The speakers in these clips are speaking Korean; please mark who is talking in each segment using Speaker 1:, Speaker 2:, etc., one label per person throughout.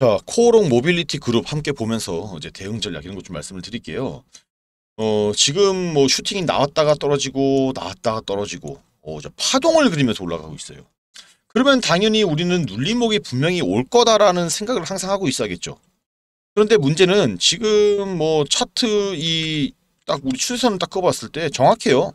Speaker 1: 자, 코오롱 모빌리티 그룹 함께 보면서 이제 대응 전략 이런 것 좀 말씀을 드릴게요. 어, 지금 뭐 슈팅이 나왔다가 떨어지고 나왔다가 떨어지고 어, 파동을 그리면서 올라가고 있어요. 그러면 당연히 우리는 눌림목이 분명히 올 거다라는 생각을 항상 하고 있어야겠죠. 그런데 문제는 지금 뭐 차트 이 딱 우리 추세선을 딱꺼봤을때 정확해요.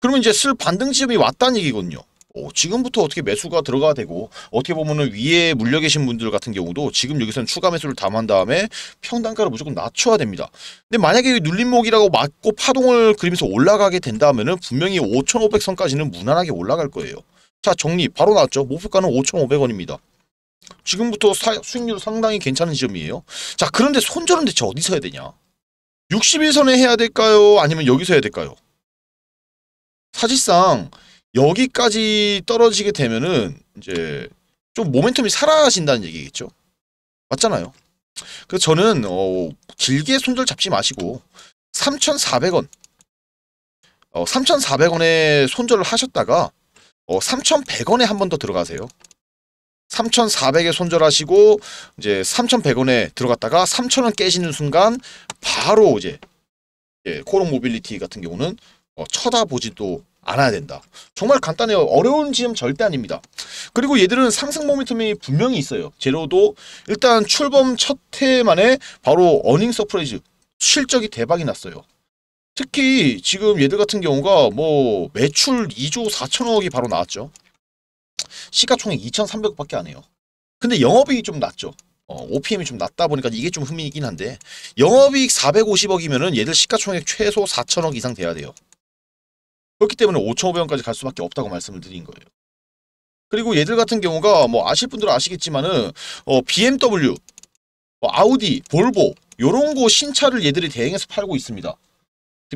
Speaker 1: 그러면 이제 슬 반등 지점이 왔다는 얘기거든요. 어, 지금부터 어떻게 매수가 들어가야 되고 어떻게 보면은 위에 물려 계신 분들 같은 경우도 지금 여기서는 추가 매수를 담한 다음에 평단가를 무조건 낮춰야 됩니다. 근데 만약에 눌림목이라고 맞고 파동을 그리면서 올라가게 된다면은 분명히 5,500선까지는 무난하게 올라갈 거예요. 자 정리 바로 나왔죠. 목표가는 5,500원입니다. 지금부터 사, 수익률 상당히 괜찮은 지점이에요. 자 그런데 손절은 대체 어디서 해야 되냐? 60일선에 해야 될까요? 아니면 여기서 해야 될까요? 사실상 여기까지 떨어지게 되면은 이제 좀 모멘텀이 사라진다는 얘기겠죠. 맞잖아요. 그래서 저는 어, 길게 손절 잡지 마시고 3,400원 어, 3,400원에 손절을 하셨다가 어, 3,100원에 한 번 더 들어가세요. 3,400에 손절하시고 이제 3,100원에 들어갔다가 3,000원 깨지는 순간 바로 이제 예, 코롱 모빌리티 같은 경우는 어, 쳐다보지도 알아야 된다. 정말 간단해요. 어려운 지점 절대 아닙니다. 그리고 얘들은 상승 모멘텀이 분명히 있어요. 제로도 일단 출범 첫 해만에 바로 어닝 서프라이즈 실적이 대박이 났어요. 특히 지금 얘들 같은 경우가 뭐 매출 2조 4천억이 바로 나왔죠. 시가총액 2 3 0 0밖에안 해요. 근데 영업이익이 좀 낮죠. 어, OPM이 좀 낮다 보니까 이게 좀 흠이긴 한데 영업이익 450억이면은 얘들 시가총액 최소 4천억 이상 돼야 돼요. 그렇기 때문에 5,500원까지 갈 수밖에 없다고 말씀을 드린 거예요. 그리고 얘들 같은 경우가 뭐 아실 분들은 아시겠지만은 어, BMW, 뭐 어, 아우디, 볼보 요런 거 신차를 얘들이 대행해서 팔고 있습니다.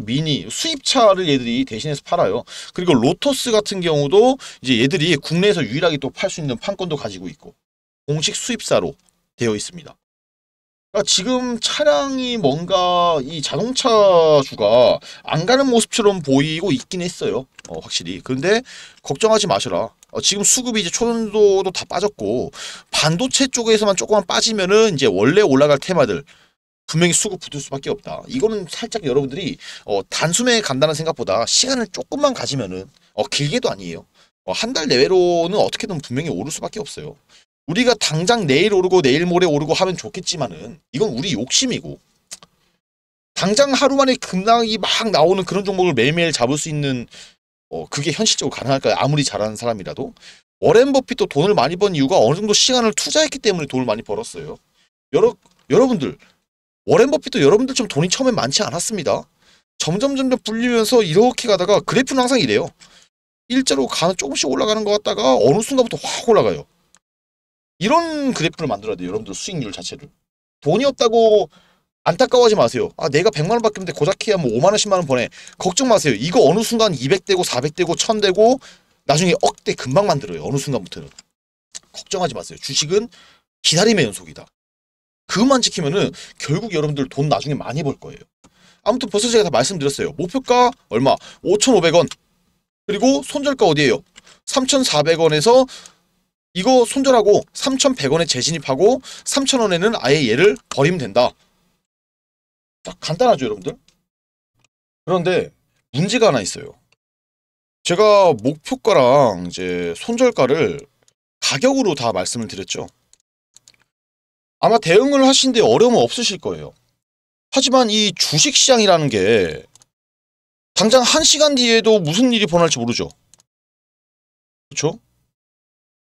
Speaker 1: 미니 수입차를 얘들이 대신해서 팔아요. 그리고 로터스 같은 경우도 이제 얘들이 국내에서 유일하게 또 팔 수 있는 판권도 가지고 있고 공식 수입사로 되어 있습니다. 그러니까 지금 차량이 뭔가 이 자동차주가 안 가는 모습처럼 보이고 있긴 했어요. 어, 확실히. 근데 걱정하지 마셔라. 어, 지금 수급이 이제 초전도도 다 빠졌고 반도체 쪽에서만 조금만 빠지면은 이제 원래 올라갈 테마들 분명히 수급 붙을 수밖에 없다. 이거는 살짝 여러분들이 어, 단숨에 간다는 생각보다 시간을 조금만 가지면은 어, 길게도 아니에요. 어, 한 달 내외로는 어떻게든 분명히 오를 수밖에 없어요. 우리가 당장 내일 오르고 내일 모레 오르고 하면 좋겠지만은 이건 우리 욕심이고 당장 하루 만에 급락이 막 나오는 그런 종목을 매일매일 잡을 수 있는 어 그게 현실적으로 가능할까요? 아무리 잘하는 사람이라도 워렌 버핏도 돈을 많이 번 이유가 어느 정도 시간을 투자했기 때문에 돈을 많이 벌었어요. 여러 여러분들 워렌 버핏도 여러분들처럼 돈이 처음엔 많지 않았습니다. 점점 점점 불리면서 이렇게 가다가 그래프는 항상 이래요. 일자로 가는 조금씩 올라가는 것 같다가 어느 순간부터 확 올라가요. 이런 그래프를 만들어야 돼요. 여러분들 수익률 자체를. 돈이 없다고 안타까워하지 마세요. 아 내가 100만 원 바뀌면 데 고작해야 뭐 5만 원, 10만 원 보내. 걱정 마세요. 이거 어느 순간 200대고 400대고 1000대고 나중에 억대 금방 만들어요. 어느 순간부터는. 걱정하지 마세요. 주식은 기다림의 연속이다. 그것만 지키면은 결국 여러분들 돈 나중에 많이 벌 거예요. 아무튼 벌써 제가 다 말씀드렸어요. 목표가 얼마? 5,500원. 그리고 손절가 어디예요? 3,400원에서 이거 손절하고 3,100원에 재진입하고 3,000원에는 아예 얘를 버리면 된다. 딱 간단하죠, 여러분들? 그런데 문제가 하나 있어요. 제가 목표가랑 이제 손절가를 가격으로 다 말씀을 드렸죠. 아마 대응을 하시는데 어려움은 없으실 거예요. 하지만 이 주식시장이라는 게 당장 한시간 뒤에도 무슨 일이 벌어날지 모르죠. 그렇죠?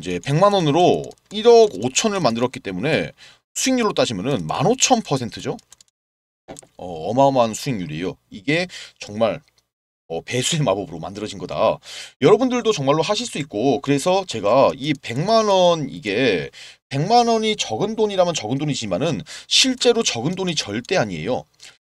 Speaker 1: 이제 100만 원으로 1억 5천을 만들었기 때문에 수익률로 따지면은 15,000%죠. 어, 마어마한 수익률이에요. 이게 정말 어, 배수의 마법으로 만들어진 거다. 여러분들도 정말로 하실 수 있고 그래서 제가 이 100만 원 이게 100만 원이 적은 돈이라면 적은 돈이지만은 실제로 적은 돈이 절대 아니에요.